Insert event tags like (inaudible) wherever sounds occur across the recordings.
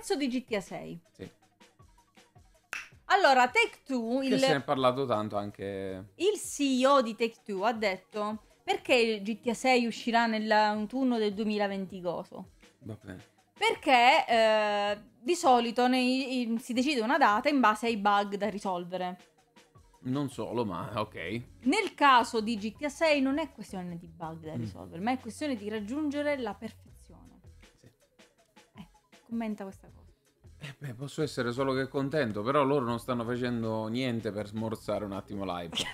prezzo di GTA 6. Sì. Allora, Take Two. Il... se ne è parlato tanto anche. Il CEO di Take Two ha detto: Perché il GTA 6 uscirà nell'autunno del 2020 coso? Vabbè. Perché eh, di solito nei, in, si decide una data in base ai bug da risolvere. Non solo, ma ok. Nel caso di GTA 6 non è questione di bug da mm. risolvere, mm. ma è questione di raggiungere la perfezione comenta, Gustavo. Eh beh, posso essere solo che contento, però loro non stanno facendo niente per smorzare un attimo live. Cioè,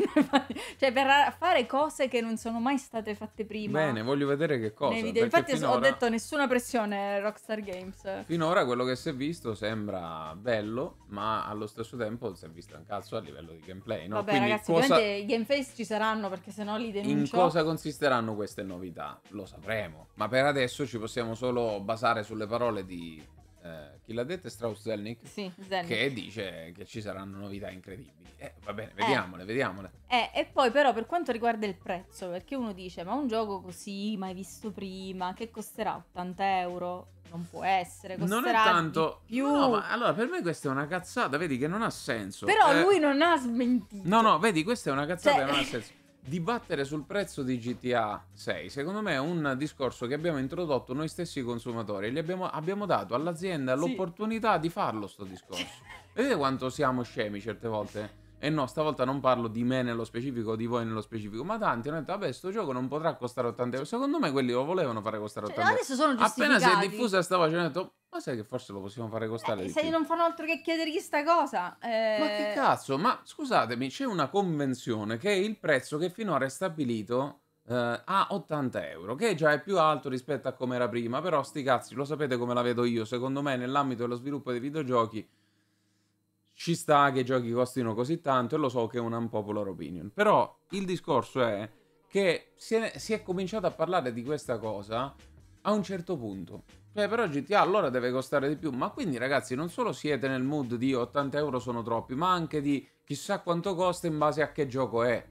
cioè, per fare cose che non sono mai state fatte prima. Bene, voglio vedere che cosa. Infatti, finora... ho detto nessuna pressione Rockstar Games. Finora quello che si è visto sembra bello, ma allo stesso tempo si è visto un cazzo a livello di gameplay. No? Vabbè, Quindi ragazzi, cosa... i gameface ci saranno perché sennò li denuncio. In cosa consisteranno queste novità? Lo sapremo. Ma per adesso ci possiamo solo basare sulle parole di eh, chi l'ha detto è Strauss Zelnick, sì, Zelnick, che dice che ci saranno novità incredibili. Eh, va bene, eh. vediamole, eh. vediamole. e poi però per quanto riguarda il prezzo, perché uno dice ma un gioco così mai visto prima, che costerà 80 euro? Non può essere, non è tanto più. No, ma allora per me questa è una cazzata, vedi che non ha senso. Però eh, lui non ha smentito. No, no, vedi, questa è una cazzata cioè... che non ha senso. (laughs) dibattere sul prezzo di GTA 6, secondo me è un discorso che abbiamo introdotto noi stessi consumatori. Gli abbiamo, abbiamo dato all'azienda sì. l'opportunità di farlo sto discorso. (laughs) Vedete quanto siamo scemi certe volte? E no, stavolta non parlo di me nello specifico, di voi nello specifico, ma tanti hanno detto, vabbè, sto gioco non potrà costare 80 euro. Secondo me quelli lo volevano fare costare 80 cioè, euro. Cioè, adesso sono giustificati. Appena si è diffusa sta voce, hanno detto, ma sai che forse lo possiamo fare costare eh, Se più. non fanno altro che chiedergli sta cosa. Eh... Ma che cazzo? Ma scusatemi, c'è una convenzione che è il prezzo che finora è stabilito... Uh, a 80 euro, che già è più alto rispetto a come era prima, però sti cazzi, lo sapete come la vedo io, secondo me nell'ambito dello sviluppo dei videogiochi ci sta che i giochi costino così tanto e lo so che è un unpopular opinion. Però il discorso è che si è, si è cominciato a parlare di questa cosa a un certo punto. Cioè, però GTA ah, allora deve costare di più. Ma quindi, ragazzi, non solo siete nel mood di 80 euro sono troppi, ma anche di chissà quanto costa in base a che gioco è.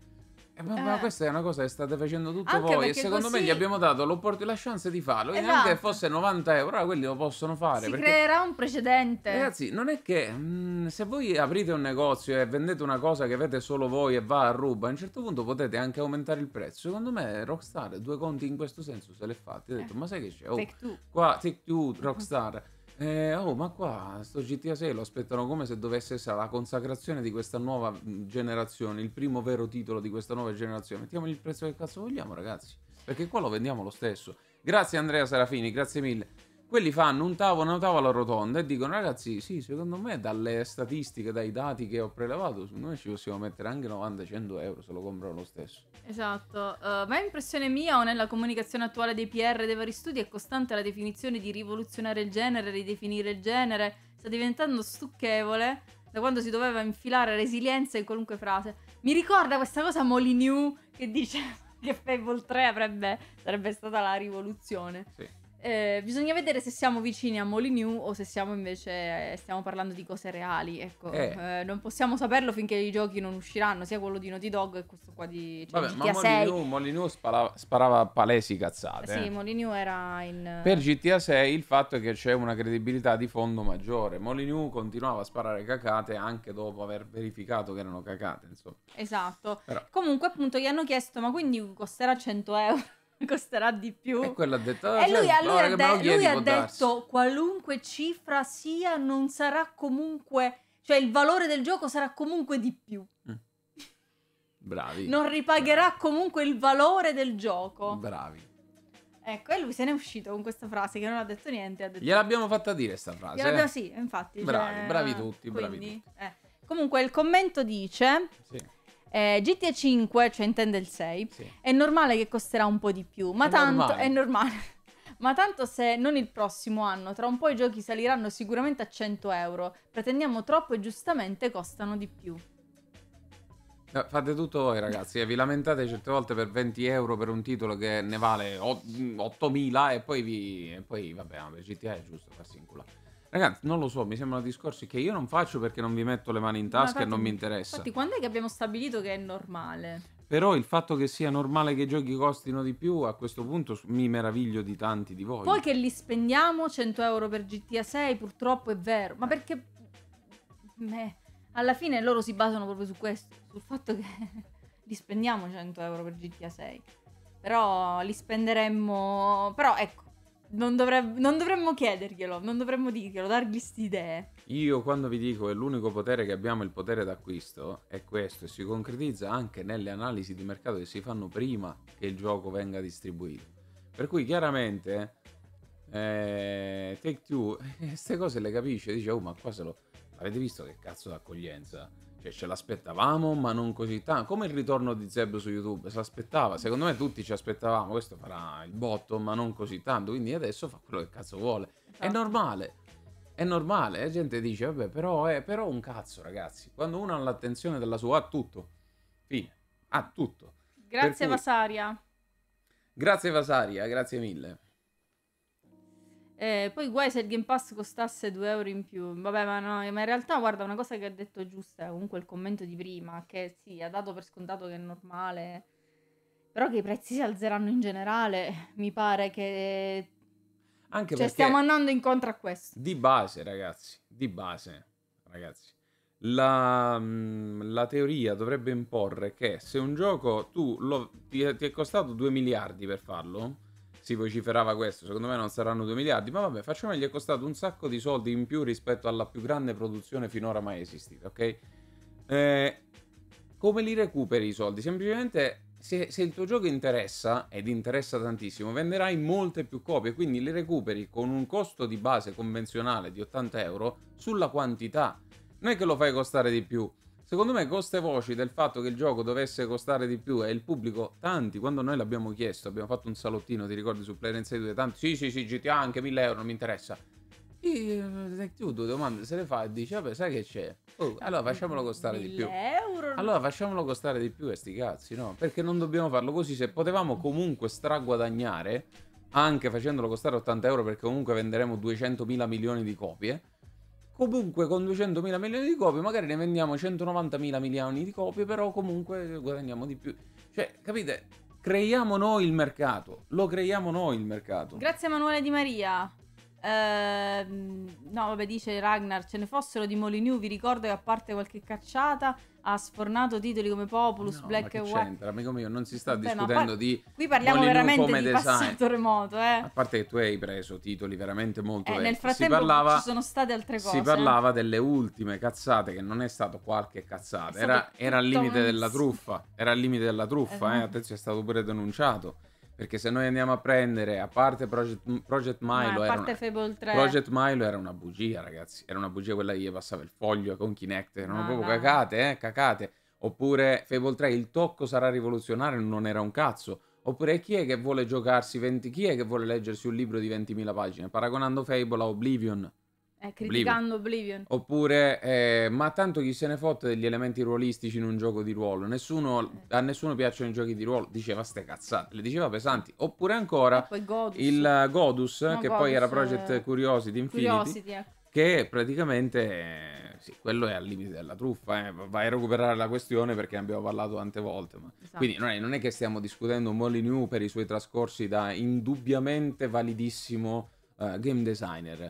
Eh, ma, ma, eh. questa è una cosa che state facendo tutto voi e secondo così... me gli abbiamo dato la chance di farlo. Quindi esatto. anche se fosse 90 euro, ah, quelli lo possono fare. Si perché... creerà un precedente. Ragazzi, non è che mh, mm, se voi aprite un negozio e vendete una cosa che avete solo voi e va a ruba, a un certo punto potete anche aumentare il prezzo. Secondo me Rockstar due conti in questo senso se l'è fatti. Ho detto, eh. ma sai che c'è? Oh, Take Two. Qua Take Two, Rockstar. Eh, oh, ma qua sto GTA 6 lo aspettano come se dovesse essere la consacrazione di questa nuova mm, generazione, il primo vero titolo di questa nuova generazione. Mettiamogli il prezzo che cazzo vogliamo, ragazzi, perché qua lo vendiamo lo stesso. Grazie Andrea Serafini, grazie mille quelli fanno un tavolo, una tavola rotonda e dicono ragazzi sì secondo me dalle statistiche, dai dati che ho prelevato noi ci possiamo mettere anche 90-100 euro se lo comprano lo stesso esatto, uh, ma è impressione mia o nella comunicazione attuale dei PR dei vari studi è costante la definizione di rivoluzionare il genere, ridefinire il genere sta diventando stucchevole da quando si doveva infilare resilienza in qualunque frase mi ricorda questa cosa Molyneux che dice (laughs) che Fable 3 avrebbe, sarebbe stata la rivoluzione sì eh, bisogna vedere se siamo vicini a Molly o se siamo invece eh, stiamo parlando di cose reali. Ecco, eh. eh. non possiamo saperlo finché i giochi non usciranno, sia quello di Naughty Dog che questo qua di cioè, Vabbè, GTA ma 6. New, Molly sparava, sparava, palesi cazzate. Sì, eh. Molly New era in Per GTA 6 il fatto è che c'è una credibilità di fondo maggiore. Molly New continuava a sparare cacate anche dopo aver verificato che erano cacate, insomma. Esatto. Però... Comunque appunto gli hanno chiesto "Ma quindi costerà 100 euro?" (laughs) costerà di più. E quello ha detto. Oh, e ah, lui, cioè, allora de- lui ha detto: qualunque cifra sia, non sarà comunque. cioè il valore del gioco sarà comunque di più. Mm. Bravi. non ripagherà Bravi. comunque il valore del gioco. Bravi. Ecco, e lui se n'è uscito con questa frase che non ha detto niente. Ha detto... Gliel'abbiamo fatta dire questa frase. Gliel'abbiamo, eh? sì, infatti. Bravi, cioè... bravi tutti, Quindi, bravi tutti. Eh. Comunque il commento dice... Sì. Eh, GTA 5, cioè intende il 6, sì. è normale che costerà un po' di più, ma è tanto normale. è normale. (laughs) ma tanto se non il prossimo anno, tra un po' i giochi saliranno sicuramente a 100 euro. Pretendiamo troppo e giustamente costano di più. fate tutto voi ragazzi, eh. vi lamentate certe volte per 20 euro per un titolo che ne vale 8.000 e poi vi... E poi vabbè, GTA è giusto farsi inculare. Ragazzi, non lo so, mi sembrano discorsi che io non faccio perché non vi metto le mani in tasca infatti, e non mi interessa. Infatti, quando è che abbiamo stabilito che è normale? Però il fatto che sia normale che i giochi costino di più, a questo punto mi meraviglio di tanti di voi. Poi che li spendiamo 100 euro per GTA 6, purtroppo è vero. Ma perché... Beh, alla fine loro si basano proprio su questo, sul fatto che (laughs) li spendiamo 100 euro per GTA 6. Però li spenderemmo... Però ecco, non, dovreb- non, dovremmo chiederglielo, non dovremmo dirglielo, dargli queste idee. Io quando vi dico che l'unico potere che abbiamo è il potere d'acquisto, è questo, e si concretizza anche nelle analisi di mercato che si fanno prima che il gioco venga distribuito. Per cui chiaramente eh, Take Two (laughs) queste cose le capisce, dice oh ma qua se lo... avete visto che cazzo d'accoglienza? Cioè, ce l'aspettavamo, ma non così tanto. Come il ritorno di Zeb su YouTube, se l'aspettava. Secondo me tutti ci aspettavamo, questo farà il botto, ma non così tanto. Quindi adesso fa quello che cazzo vuole. Esatto. È normale. È normale, la gente dice, vabbè, però è però un cazzo, ragazzi. Quando uno ha l'attenzione della sua, ha tutto. Fine. Ha tutto. Grazie cui... Vasaria. Grazie Vasaria, grazie mille. Eh, poi guai se il Game Pass costasse 2 euro in più. Vabbè, ma, no, ma in realtà guarda una cosa che ha detto giusta, è comunque il commento di prima, che sì, ha dato per scontato che è normale, però che i prezzi si alzeranno in generale, mi pare che... Anche cioè, stiamo andando incontro a questo. Di base, ragazzi, di base, ragazzi. La, mm, la teoria dovrebbe imporre che se un gioco tu lo, ti, ti è costato 2 miliardi per farlo, si vociferava questo, secondo me non saranno 2 miliardi, ma vabbè, facciamo gli è costato un sacco di soldi in più rispetto alla più grande produzione finora mai esistita, ok? Eh, come li recuperi i soldi? Semplicemente se, se, il tuo gioco interessa, ed interessa tantissimo, venderai molte più copie, quindi le recuperi con un costo di base convenzionale di 80 euro sulla quantità. Non è che lo fai costare di più, Secondo me con queste voci del fatto che il gioco dovesse costare di più e il pubblico, tanti, quando noi l'abbiamo chiesto, abbiamo fatto un salottino, ti ricordi, su Player 2, tanti, sì sì sì, GTA anche 1000 euro, non mi interessa. E eh, tu due domande se le fa e dici, vabbè, sai che c'è? Oh, allora facciamolo costare di più. 1000 Euro. Allora facciamolo costare di più e sti cazzi, no? Perché non dobbiamo farlo così, se potevamo comunque straguadagnare, anche facendolo costare 80 euro perché comunque venderemo 200 mila milioni di copie, Comunque con 200.000 milioni di copie magari ne vendiamo 190.000 milioni di copie, però comunque guadagniamo di più. Cioè, capite? Creiamo noi il mercato, lo creiamo noi il mercato. Grazie Emanuele Di Maria. Ehm, no, vabbè, dice Ragnar, ce ne fossero di Molyneux, vi ricordo che a parte qualche cacciata ha sfornato titoli come Populus, no, Black e White. C'entra, amico mio, non si sta Beh, discutendo par- di Qui parliamo Molyneux veramente di design. passato remoto, eh. A parte che tu hai preso titoli veramente molto eh, Nel frattempo parlava, ci sono state altre cose. Si eh. parlava delle ultime cazzate che non è stato qualche cazzata, era, era, al limite un... della truffa, era al limite della truffa, eh. eh. Attenzione, è stato pure denunciato. Perché se noi andiamo a prendere, a parte Project, Project Milo, Ma a parte era una, Fable 3. Project Milo era una bugia, ragazzi. Era una bugia quella che gli passava il foglio con Kinect. Erano no, proprio no. cacate, eh, cacate. Oppure Fable 3, il tocco sarà rivoluzionario, non era un cazzo. Oppure chi è che vuole giocarsi 20, chi è che vuole leggersi un libro di 20.000 pagine? Paragonando Fable a Oblivion. Eh, criticando Oblivion. Oppure, eh, ma tanto chi se ne fotte degli elementi ruolistici in un gioco di ruolo? Nessuno, a nessuno piacciono i giochi di ruolo. Diceva ste cazzate, le diceva pesanti. Oppure ancora Godus. il eh, Godus, no, che Godus, poi era Project eh... Curiosity Infinity. Curiosity, ecco. Che praticamente, eh, sì, quello è al limite della truffa. Eh. Vai a recuperare la questione perché ne abbiamo parlato tante volte. Ma... Esatto. Quindi non è, non è, che stiamo discutendo Molyneux per i suoi trascorsi da indubbiamente validissimo game designer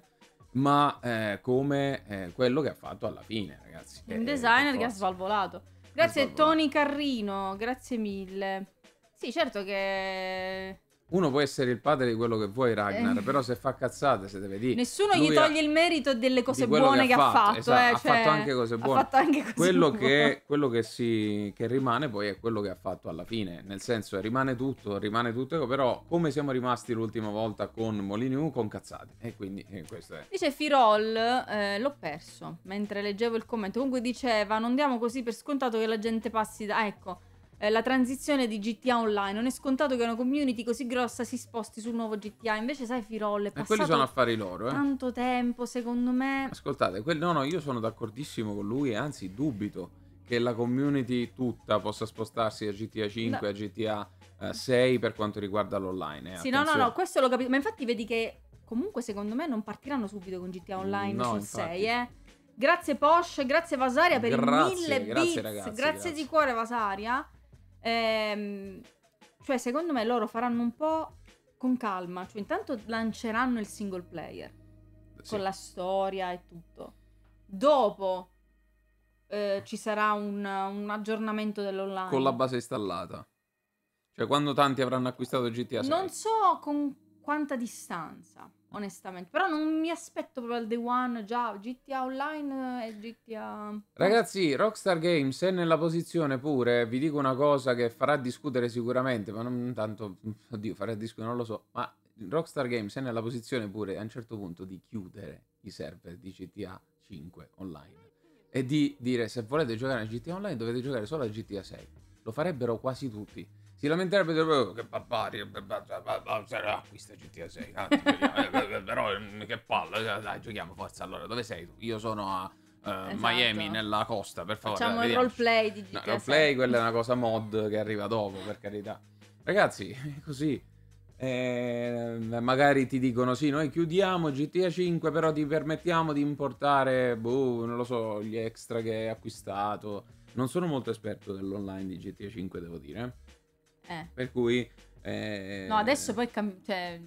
ma eh, come eh, quello che ha fatto alla fine, ragazzi. Un eh, designer che ha svalvolato. Grazie svalvolato. Tony Carrino, grazie mille. Sì, certo che uno può essere il padre di quello che vuoi, Ragnar, eh. però se fa cazzate se deve dire. Nessuno gli toglie ha, il merito delle cose buone che ha fatto. ha fatto, esatto, eh, cioè, ha fatto anche cose buone. Ha fatto Anche cose quello, buone. Che, quello che, si, che, rimane poi è quello che ha fatto alla fine, nel senso rimane tutto, rimane tutto, però come siamo rimasti l'ultima volta con Molyneux, con cazzate. E quindi eh, questo è. Dice Firol, eh, l'ho perso mentre leggevo il commento, comunque diceva non diamo così per scontato che la gente passi da... Ah, ecco eh, la transizione di GTA Online. Non è scontato che una community così grossa si sposti sul nuovo GTA. Invece, sai, Firol è eh, passato. E quelli sono affari loro, eh. Tanto tempo, secondo me. Ascoltate, quel... no, no, io sono d'accordissimo con lui, e anzi, dubito che la community tutta possa spostarsi da GTA 5 no. a GTA. Eh, 6 per quanto riguarda l'online. Eh. Sì, no, no, no, questo lo capisco. Ma infatti vedi che comunque secondo me non partiranno subito con GTA Online no, sul infatti. 6, eh. Grazie Porsche, grazie Vasaria per grazie, i mille grazie, bits. Ragazzi, grazie, grazie, di cuore Vasaria. Ehm, cioè, secondo me loro faranno un po' con calma. Cioè, intanto lanceranno il single player sì. con la storia e tutto. Dopo eh, ci sarà un, un aggiornamento dell'online. Con la base installata. Cioè, quando tanti avranno acquistato GTA 6. Non so con quanta distanza onestamente. Però non mi aspetto proprio al day one già GTA Online e GTA... Ragazzi, Rockstar Games è nella posizione pure, vi dico una cosa che farà discutere sicuramente, ma non tanto, oddio, farà discutere, non lo so, ma Rockstar Games è nella posizione pure a un certo punto di chiudere i server di GTA 5 online e di dire se volete giocare a GTA Online dovete giocare solo a GTA 6. Lo farebbero quasi tutti si lamenterebbe proprio che papari sarà acquista GTA 6 però eh, mm, che palla eh, dai giochiamo forza allora dove sei tu io sono a uh, esatto. Miami nella costa per favore facciamo dai, il roleplay di GTA no, roleplay quella è una cosa mod che arriva dopo per carità ragazzi è così eh, magari ti dicono sì noi chiudiamo GTA 5 però ti permettiamo di importare boh non lo so gli extra che hai acquistato non sono molto esperto dell'online di GTA 5 devo dire eh. Per cui... Eh... No, adesso poi... Cam- cioè,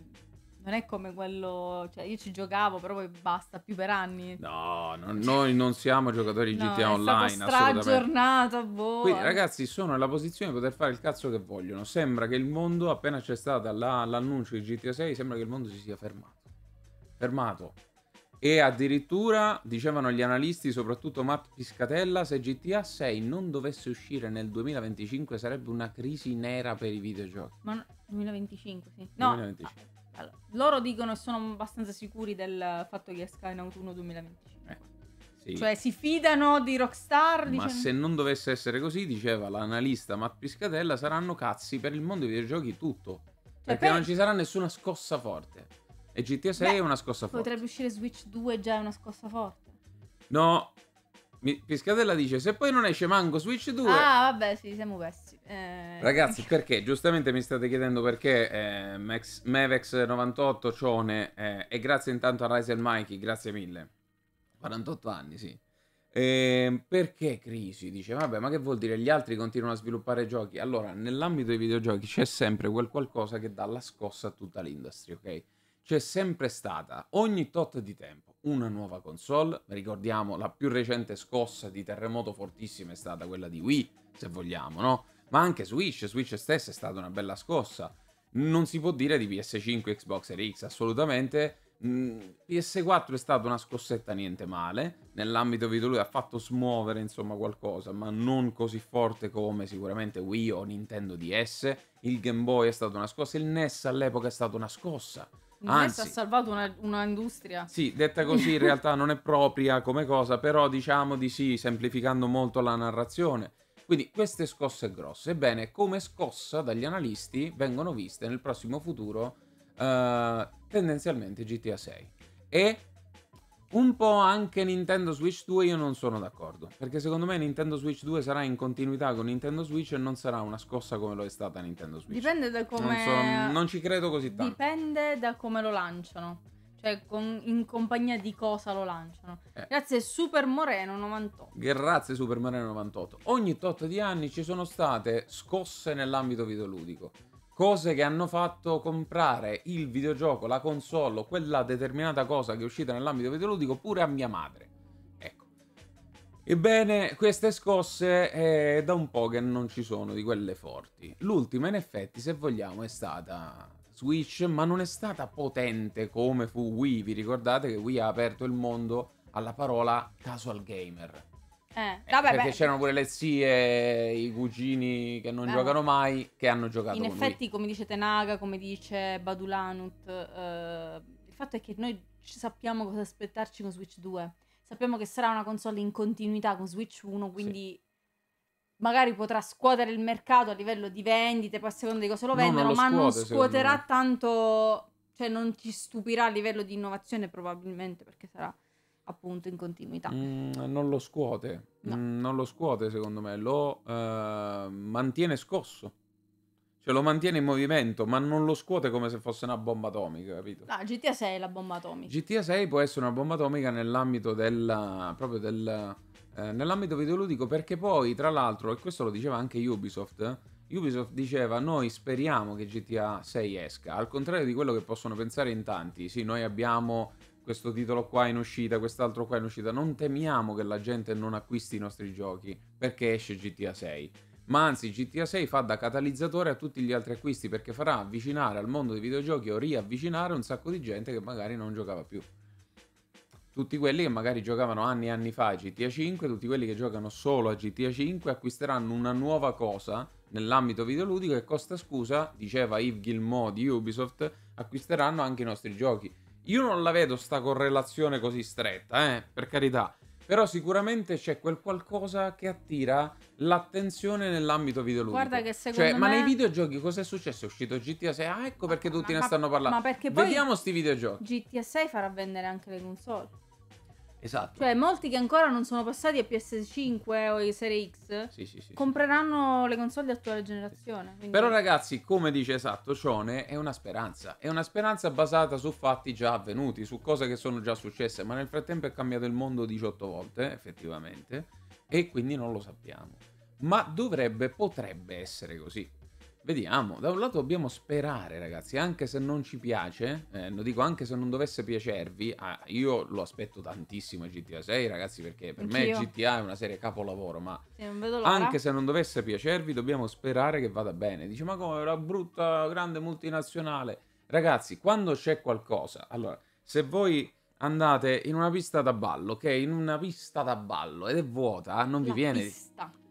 non è come quello, cioè io ci giocavo, però poi basta, più per anni. No, no noi non siamo giocatori di no, GTA Online, assolutamente. Boh. Quindi ragazzi sono nella posizione di poter fare il cazzo che vogliono. Sembra che il mondo, appena c'è stato la, l'annuncio di GTA 6, sembra che il mondo si sia fermato. Fermato. E addirittura dicevano gli analisti, soprattutto Matt Piscatella, se GTA 6 non dovesse uscire nel 2025 sarebbe una crisi nera per i videogiochi. Ma no, 2025, sì. No, 2025. Allora, loro dicono e sono abbastanza sicuri del fatto che esca in autunno 2025. Eh, sì. Cioè si fidano di Rockstar. Ma dicendo... se non dovesse essere così, diceva l'analista Matt Piscatella, saranno cazzi per il mondo dei videogiochi tutto. Cioè, perché per... non ci sarà nessuna scossa forte. E GTA 6 Beh, è una scossa forte. Potrebbe uscire Switch 2 già è una scossa forte. No, mi, Piscatella dice: Se poi non esce manco Switch 2. Ah, vabbè, sì, siamo pessimi. Eh... Ragazzi, (laughs) perché? Giustamente mi state chiedendo perché eh, Max, 98 Cione. Eh, e grazie intanto a Ryzen Mikey, grazie mille. 48 anni, sì. Eh, perché crisi? Dice, vabbè, ma che vuol dire? Gli altri continuano a sviluppare giochi. Allora, nell'ambito dei videogiochi c'è sempre quel qualcosa che dà la scossa a tutta l'industria, ok? c'è sempre stata, ogni tot di tempo, una nuova console. Ricordiamo la più recente scossa di terremoto fortissima è stata quella di Wii, se vogliamo, no? Ma anche Switch, Switch stessa è stata una bella scossa. Non si può dire di PS5, Xbox Series X, assolutamente. Mm, PS4 è stata una scossetta niente male, nell'ambito video lui ha fatto smuovere insomma qualcosa, ma non così forte come sicuramente Wii o Nintendo DS. Il Game Boy è stata una scossa, il NES all'epoca è stata una scossa Anzi, ha salvato una, una, industria. Sì, detta così in realtà non è propria come cosa, però diciamo di sì, semplificando molto la narrazione. Quindi queste scosse grosse, ebbene, come scossa dagli analisti vengono viste nel prossimo futuro eh, tendenzialmente GTA 6. E un po' anche Nintendo Switch 2 io non sono d'accordo, perché secondo me Nintendo Switch 2 sarà in continuità con Nintendo Switch e non sarà una scossa come lo è stata Nintendo Switch. Dipende da come... Non, so, non ci credo così tanto. Dipende da come lo lanciano, cioè con... in compagnia di cosa lo lanciano. Eh. Grazie Super Moreno 98. Grazie Super Moreno 98. Ogni tot di anni ci sono state scosse nell'ambito videoludico cose che hanno fatto comprare il videogioco, la console, quella determinata cosa che è uscita nell'ambito videoludico pure a mia madre. Ecco. Ebbene, queste scosse è eh, da un po' che non ci sono di quelle forti. L'ultima, in effetti, se vogliamo, è stata Switch, ma non è stata potente come fu Wii. Vi ricordate che Wii ha aperto il mondo alla parola casual gamer. Eh. eh, vabbè, perché beh. c'erano pure le zie, i cugini che non beh, giocano mai, che hanno giocato. In effetti, lui. come dice Tenaga, come dice Badulanut, eh, il fatto è che noi sappiamo cosa aspettarci con Switch 2. Sappiamo che sarà una console in continuità con Switch 1, quindi sì. magari potrà scuotere il mercato a livello di vendite, poi a seconda di cosa lo vendono, no, non lo scuote, non scuoterà tanto, cioè non ti stupirà a livello di innovazione probabilmente, perché sarà appunto in continuità. Mm, non lo scuote, no. mm, non lo scuote secondo me, lo eh, mantiene scosso. Cioè lo mantiene in movimento, ma non lo scuote come se fosse una bomba atomica, capito? No, GTA 6 è la bomba atomica. GTA 6 può essere una bomba atomica nell'ambito della... proprio del... Eh, nell'ambito videoludico perché poi, tra l'altro, e questo lo diceva anche Ubisoft, Ubisoft diceva noi speriamo che GTA 6 esca, al contrario di quello che possono pensare in tanti, sì, noi abbiamo questo titolo qua è in uscita, quest'altro qua è in uscita. Non temiamo che la gente non acquisti i nostri giochi perché esce GTA 6. Ma anzi, GTA 6 fa da catalizzatore a tutti gli altri acquisti perché farà avvicinare al mondo dei videogiochi o riavvicinare un sacco di gente che magari non giocava più. Tutti quelli che magari giocavano anni e anni fa a GTA 5, tutti quelli che giocano solo a GTA 5 acquisteranno una nuova cosa nell'ambito videoludico e Costa Scusa, diceva Yves Gilmo di Ubisoft, acquisteranno anche i nostri giochi io non la vedo sta correlazione così stretta, eh, per carità. Però sicuramente c'è quel qualcosa che attira l'attenzione nell'ambito videoludico. Guarda che secondo cioè, me... Ma nei videogiochi cosa è successo? È uscito GTA 6? Ah, ecco perché ma, tutti ma, ne stanno parlando. Ma perché poi... Vediamo sti videogiochi. GTA 6 farà vendere anche le console. Esatto. Cioè, molti che ancora non sono passati a PS5 o i Serie X sì, sì, sì, compreranno le console di attuale generazione. Quindi... Però, ragazzi, come dice esatto Cione, è una speranza. È una speranza basata su fatti già avvenuti, su cose che sono già successe. Ma nel frattempo è cambiato il mondo 18 volte, effettivamente, e quindi non lo sappiamo. Ma dovrebbe, potrebbe essere così. Vediamo, da un lato dobbiamo sperare ragazzi, anche se non ci piace, eh, lo dico anche se non dovesse piacervi, ah, io lo aspetto tantissimo GTA 6 ragazzi perché per Anch'io. me GTA è una serie capolavoro, ma sì, anche se non dovesse piacervi dobbiamo sperare che vada bene. Dice ma come, una brutta grande multinazionale. Ragazzi, quando c'è qualcosa, allora se voi andate in una pista da ballo, ok? In una pista da ballo ed è vuota, non vi, viene,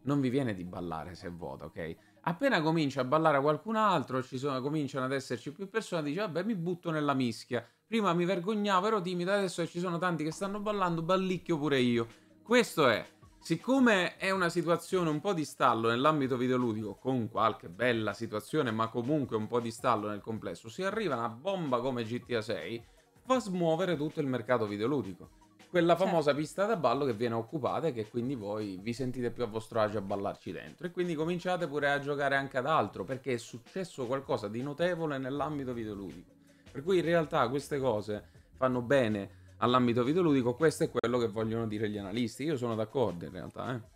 non vi viene di ballare se è vuota, ok? Appena comincia a ballare qualcun altro, ci sono, cominciano ad esserci più persone, dice vabbè mi butto nella mischia. Prima mi vergognavo, ero timido, adesso ci sono tanti che stanno ballando, ballicchio pure io. Questo è. Siccome è una situazione un po' di stallo nell'ambito videoludico, con qualche bella situazione, ma comunque un po' di stallo nel complesso, si arriva una bomba come GTA 6, fa smuovere tutto il mercato videoludico quella certo. famosa certo. pista da ballo che viene occupata e che quindi voi vi sentite più a vostro agio a ballarci dentro e quindi cominciate pure a giocare anche ad altro perché è successo qualcosa di notevole nell'ambito videoludico. Per cui in realtà queste cose fanno bene all'ambito videoludico, questo è quello che vogliono dire gli analisti. Io sono d'accordo in realtà, eh.